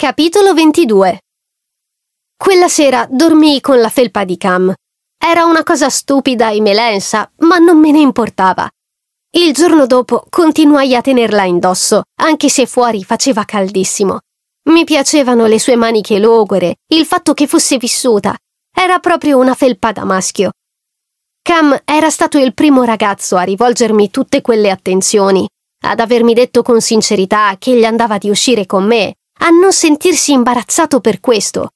Capitolo 22 Quella sera dormii con la felpa di Cam. Era una cosa stupida e melensa, ma non me ne importava. Il giorno dopo continuai a tenerla indosso, anche se fuori faceva caldissimo. Mi piacevano le sue maniche logore, il fatto che fosse vissuta. Era proprio una felpa da maschio. Cam era stato il primo ragazzo a rivolgermi tutte quelle attenzioni, ad avermi detto con sincerità che gli andava di uscire con me a non sentirsi imbarazzato per questo.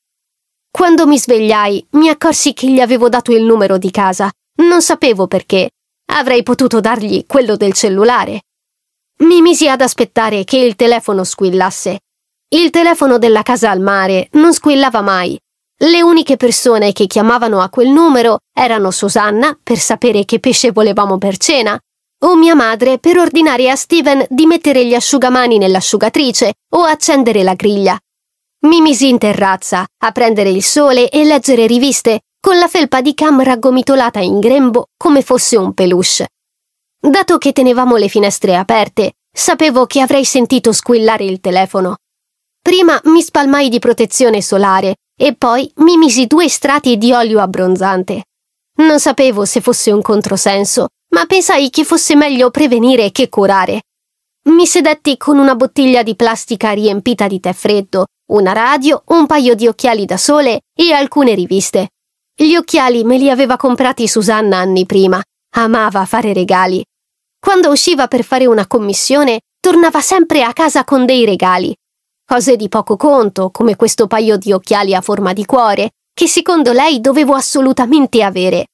Quando mi svegliai, mi accorsi che gli avevo dato il numero di casa. Non sapevo perché. Avrei potuto dargli quello del cellulare. Mi misi ad aspettare che il telefono squillasse. Il telefono della casa al mare non squillava mai. Le uniche persone che chiamavano a quel numero erano Susanna per sapere che pesce volevamo per cena o mia madre per ordinare a Steven di mettere gli asciugamani nell'asciugatrice o accendere la griglia. Mi misi in terrazza a prendere il sole e leggere riviste con la felpa di cam raggomitolata in grembo come fosse un peluche. Dato che tenevamo le finestre aperte, sapevo che avrei sentito squillare il telefono. Prima mi spalmai di protezione solare e poi mi misi due strati di olio abbronzante. Non sapevo se fosse un controsenso ma pensai che fosse meglio prevenire che curare. Mi sedetti con una bottiglia di plastica riempita di tè freddo, una radio, un paio di occhiali da sole e alcune riviste. Gli occhiali me li aveva comprati Susanna anni prima. Amava fare regali. Quando usciva per fare una commissione, tornava sempre a casa con dei regali. Cose di poco conto, come questo paio di occhiali a forma di cuore, che secondo lei dovevo assolutamente avere.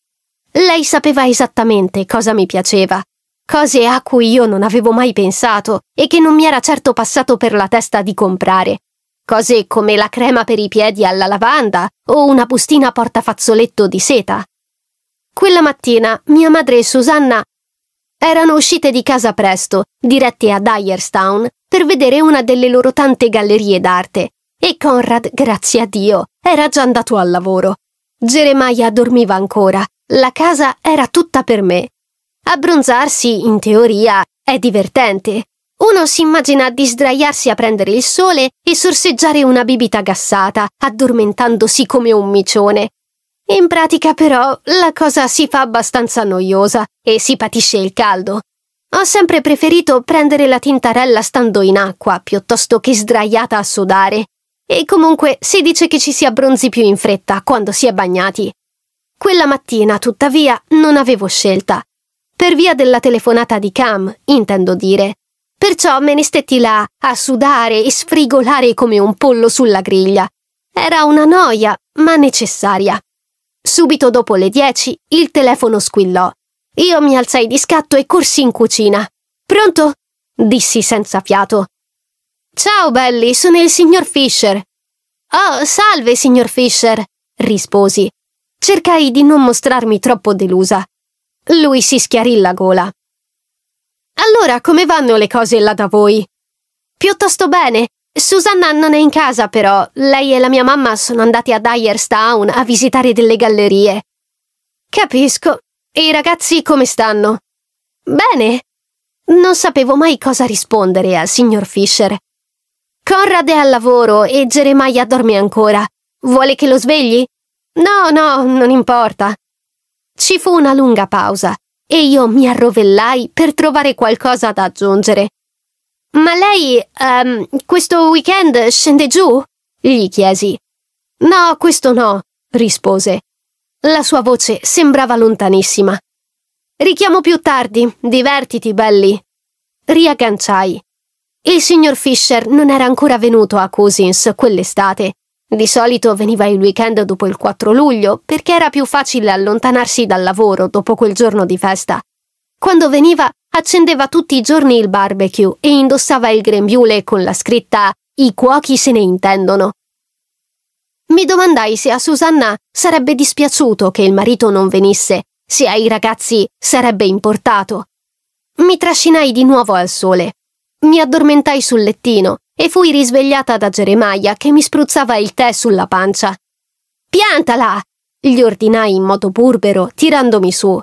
Lei sapeva esattamente cosa mi piaceva, cose a cui io non avevo mai pensato e che non mi era certo passato per la testa di comprare. Cose come la crema per i piedi alla lavanda o una bustina portafazzoletto di seta. Quella mattina mia madre e Susanna erano uscite di casa presto, dirette a Dyerstown, per vedere una delle loro tante gallerie d'arte. E Conrad, grazie a Dio, era già andato al lavoro. Jeremiah dormiva ancora la casa era tutta per me. Abbronzarsi, in teoria, è divertente. Uno si immagina di sdraiarsi a prendere il sole e sorseggiare una bibita gassata, addormentandosi come un micione. In pratica, però, la cosa si fa abbastanza noiosa e si patisce il caldo. Ho sempre preferito prendere la tintarella stando in acqua piuttosto che sdraiata a sudare. E comunque si dice che ci si abbronzi più in fretta quando si è bagnati. Quella mattina, tuttavia, non avevo scelta. Per via della telefonata di Cam, intendo dire. Perciò me ne stetti là, a sudare e sfrigolare come un pollo sulla griglia. Era una noia, ma necessaria. Subito dopo le dieci, il telefono squillò. Io mi alzai di scatto e corsi in cucina. Pronto? dissi senza fiato. Ciao belli, sono il signor Fisher. Oh, salve signor Fisher, risposi. Cercai di non mostrarmi troppo delusa. Lui si schiarì la gola. Allora, come vanno le cose là da voi? Piuttosto bene. Susanna non è in casa, però. Lei e la mia mamma sono andati ad Ayerstown a visitare delle gallerie. Capisco. E i ragazzi come stanno? Bene. Non sapevo mai cosa rispondere al signor Fisher. Conrad è al lavoro e Jeremiah dorme ancora. Vuole che lo svegli? No, no, non importa. Ci fu una lunga pausa e io mi arrovellai per trovare qualcosa da aggiungere. Ma lei, um, questo weekend scende giù? gli chiesi. No, questo no, rispose. La sua voce sembrava lontanissima. Richiamo più tardi, divertiti, belli. Riagganciai. Il signor Fisher non era ancora venuto a Cousins quell'estate di solito veniva il weekend dopo il 4 luglio, perché era più facile allontanarsi dal lavoro dopo quel giorno di festa. Quando veniva, accendeva tutti i giorni il barbecue e indossava il grembiule con la scritta I cuochi se ne intendono. Mi domandai se a Susanna sarebbe dispiaciuto che il marito non venisse, se ai ragazzi sarebbe importato. Mi trascinai di nuovo al sole. Mi addormentai sul lettino e fui risvegliata da Geremia che mi spruzzava il tè sulla pancia. Piantala! gli ordinai in modo burbero, tirandomi su.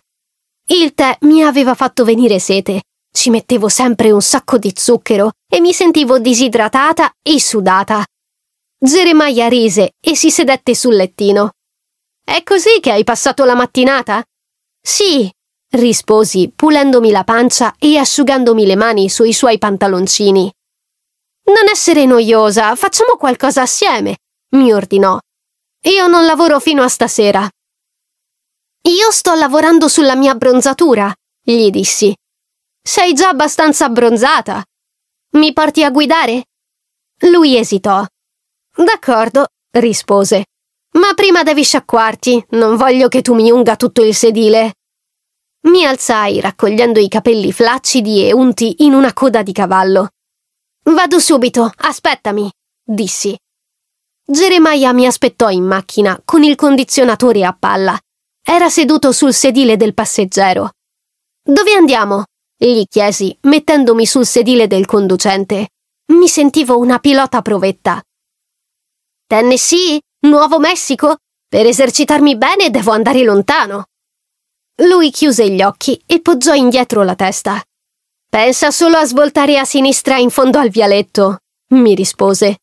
Il tè mi aveva fatto venire sete. Ci mettevo sempre un sacco di zucchero e mi sentivo disidratata e sudata. Geremia rise e si sedette sul lettino. È così che hai passato la mattinata? Sì, risposi, pulendomi la pancia e asciugandomi le mani sui suoi pantaloncini. Non essere noiosa, facciamo qualcosa assieme, mi ordinò. Io non lavoro fino a stasera. Io sto lavorando sulla mia abbronzatura, gli dissi. Sei già abbastanza abbronzata. Mi porti a guidare? Lui esitò. D'accordo, rispose. Ma prima devi sciacquarti, non voglio che tu mi unga tutto il sedile. Mi alzai, raccogliendo i capelli flaccidi e unti in una coda di cavallo. Vado subito, aspettami, dissi. Jeremiah mi aspettò in macchina, con il condizionatore a palla. Era seduto sul sedile del passeggero. Dove andiamo? gli chiesi, mettendomi sul sedile del conducente. Mi sentivo una pilota provetta. Tennessee? Nuovo Messico? Per esercitarmi bene devo andare lontano. Lui chiuse gli occhi e poggiò indietro la testa. Pensa solo a svoltare a sinistra in fondo al vialetto, mi rispose.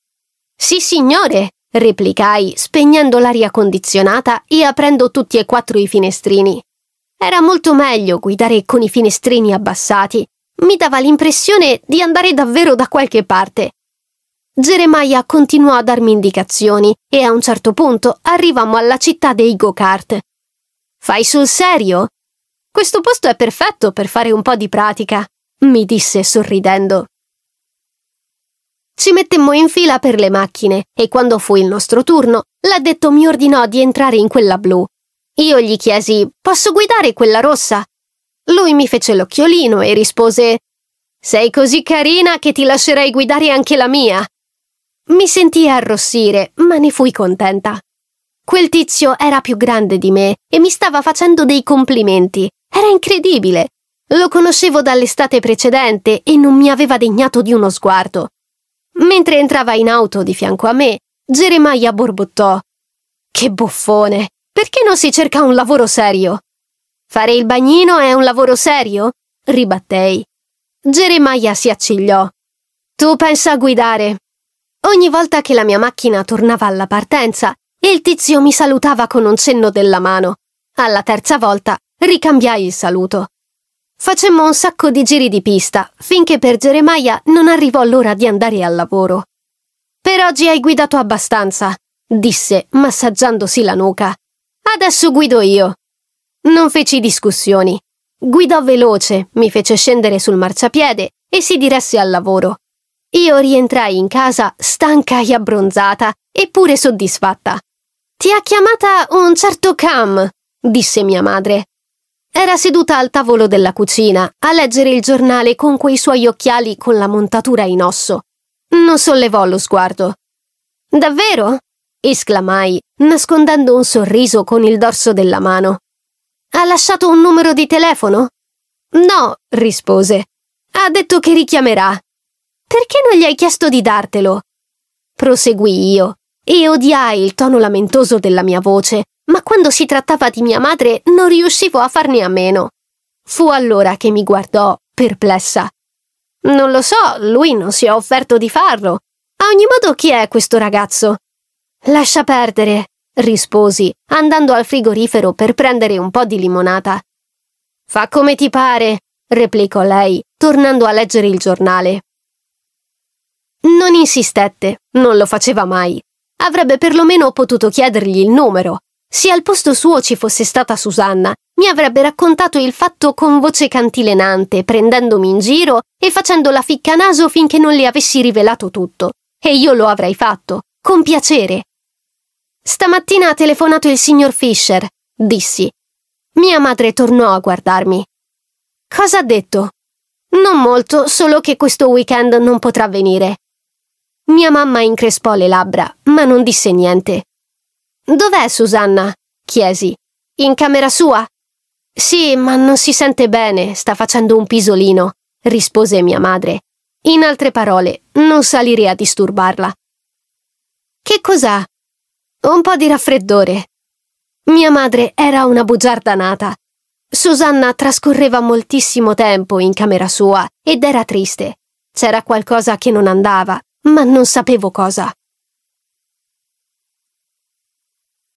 Sì, signore, replicai, spegnendo l'aria condizionata e aprendo tutti e quattro i finestrini. Era molto meglio guidare con i finestrini abbassati. Mi dava l'impressione di andare davvero da qualche parte. Geremia continuò a darmi indicazioni e a un certo punto arrivammo alla città dei go-kart. Fai sul serio? Questo posto è perfetto per fare un po' di pratica mi disse sorridendo. Ci mettemmo in fila per le macchine e quando fu il nostro turno, l'addetto mi ordinò di entrare in quella blu. Io gli chiesi, posso guidare quella rossa? Lui mi fece l'occhiolino e rispose, sei così carina che ti lascerei guidare anche la mia. Mi sentii arrossire, ma ne fui contenta. Quel tizio era più grande di me e mi stava facendo dei complimenti. Era incredibile. Lo conoscevo dall'estate precedente e non mi aveva degnato di uno sguardo. Mentre entrava in auto di fianco a me, Geremia borbottò. Che buffone! Perché non si cerca un lavoro serio? Fare il bagnino è un lavoro serio? ribattei. Geremia si accigliò. Tu pensa a guidare. Ogni volta che la mia macchina tornava alla partenza, il tizio mi salutava con un cenno della mano. Alla terza volta ricambiai il saluto. Facemmo un sacco di giri di pista, finché per Geremia non arrivò l'ora di andare al lavoro. Per oggi hai guidato abbastanza, disse, massaggiandosi la nuca. Adesso guido io. Non feci discussioni. Guidò veloce, mi fece scendere sul marciapiede e si diresse al lavoro. Io rientrai in casa stanca e abbronzata, eppure soddisfatta. Ti ha chiamata un certo Cam, disse mia madre. Era seduta al tavolo della cucina, a leggere il giornale con quei suoi occhiali con la montatura in osso. Non sollevò lo sguardo. Davvero? esclamai, nascondendo un sorriso con il dorso della mano. Ha lasciato un numero di telefono? No, rispose. Ha detto che richiamerà. Perché non gli hai chiesto di dartelo? Proseguì io, e odiai il tono lamentoso della mia voce, ma quando si trattava di mia madre non riuscivo a farne a meno. Fu allora che mi guardò, perplessa. Non lo so, lui non si è offerto di farlo. A ogni modo chi è questo ragazzo? Lascia perdere, risposi, andando al frigorifero per prendere un po' di limonata. Fa come ti pare, replicò lei, tornando a leggere il giornale. Non insistette, non lo faceva mai. Avrebbe perlomeno potuto chiedergli il numero, se al posto suo ci fosse stata Susanna, mi avrebbe raccontato il fatto con voce cantilenante, prendendomi in giro e facendo la ficca naso finché non le avessi rivelato tutto. E io lo avrei fatto, con piacere. Stamattina ha telefonato il signor Fisher, dissi. Mia madre tornò a guardarmi. Cosa ha detto? Non molto, solo che questo weekend non potrà venire. Mia mamma increspò le labbra, ma non disse niente. Dov'è Susanna? chiesi. In camera sua? Sì, ma non si sente bene, sta facendo un pisolino, rispose mia madre. In altre parole, non salirei a disturbarla. Che cos'ha? Un po' di raffreddore. Mia madre era una bugiarda nata. Susanna trascorreva moltissimo tempo in camera sua ed era triste. C'era qualcosa che non andava, ma non sapevo cosa.